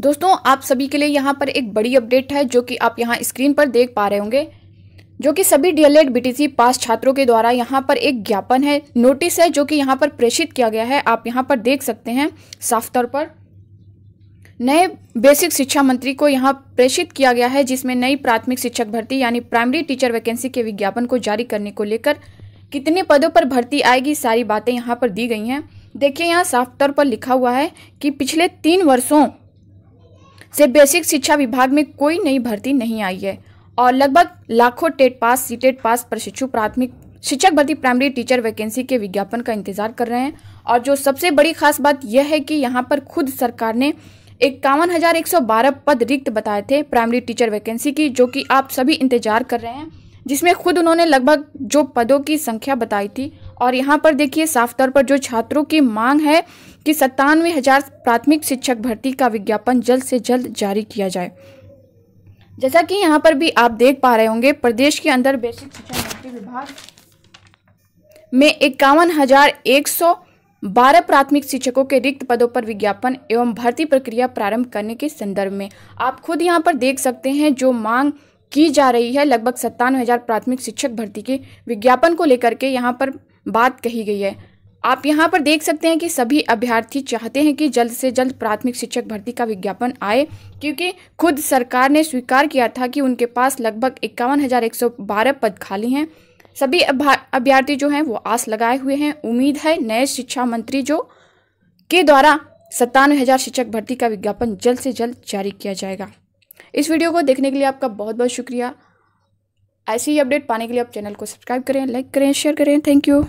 दोस्तों आप सभी के लिए यहाँ पर एक बड़ी अपडेट है जो कि आप यहाँ स्क्रीन पर देख पा रहे होंगे जो कि सभी डीएलएड बीटीसी पास छात्रों के द्वारा यहाँ पर एक ज्ञापन है नोटिस है जो कि यहाँ पर प्रेषित किया गया है आप यहाँ पर देख सकते हैं साफ तौर पर नए बेसिक शिक्षा मंत्री को यहाँ प्रेषित किया गया है जिसमें नई प्राथमिक शिक्षक भर्ती यानी प्राइमरी टीचर वैकेंसी के विज्ञापन को जारी करने को लेकर कितने पदों पर भर्ती आएगी सारी बातें यहाँ पर दी गई हैं देखिए यहाँ साफ तौर पर लिखा हुआ है कि पिछले तीन वर्षों से बेसिक शिक्षा विभाग में कोई नई भर्ती नहीं आई है और लगभग लाखों TET pass C TET pass प्रशिक्षु प्राथमिक शिक्षक भर्ती प्राइमरी टीचर वैकेंसी के विज्ञापन का इंतजार कर रहे हैं और जो सबसे बड़ी खास बात यह है कि यहाँ पर खुद सरकार ने इक्यावन हजार एक सौ बारह पद रिक्त बताए थे प्राइमरी टीचर वैकेंसी की जो कि आप सभी इंतजार कर रहे हैं जिसमें खुद उन्होंने लगभग जो पदों की संख्या बताई थी और यहाँ पर देखिए साफ तौर पर जो छात्रों की मांग है कि सत्तानवे हज़ार प्राथमिक शिक्षक भर्ती का विज्ञापन जल्द से जल्द जारी किया जाए जैसा कि यहाँ पर भी आप देख पा रहे होंगे प्रदेश के अंदर बेसिक शिक्षा नियुक्ति विभाग में इक्यावन हज़ार एक सौ बारह प्राथमिक शिक्षकों के रिक्त पदों पर विज्ञापन एवं भर्ती प्रक्रिया प्रारंभ करने के संदर्भ में आप खुद यहाँ पर देख सकते हैं जो मांग की जा रही है लगभग सत्तानवे हज़ार प्राथमिक शिक्षक भर्ती के विज्ञापन को लेकर के यहाँ पर बात कही गई है आप यहाँ पर देख सकते हैं कि सभी अभ्यर्थी चाहते हैं कि जल्द से जल्द प्राथमिक शिक्षक भर्ती का विज्ञापन आए क्योंकि खुद सरकार ने स्वीकार किया था कि उनके पास लगभग इक्यावन हज़ार एक सौ बारह पद खाली हैं सभी अभ्यर्थी जो हैं वो आस लगाए हुए हैं उम्मीद है नए शिक्षा मंत्री जो के द्वारा सत्तानवे हज़ार शिक्षक भर्ती का विज्ञापन जल्द से जल्द जारी किया जाएगा इस वीडियो को देखने के लिए आपका बहुत बहुत शुक्रिया ऐसी ही अपडेट पाने के लिए आप चैनल को सब्सक्राइब करें लाइक करें शेयर करें थैंक यू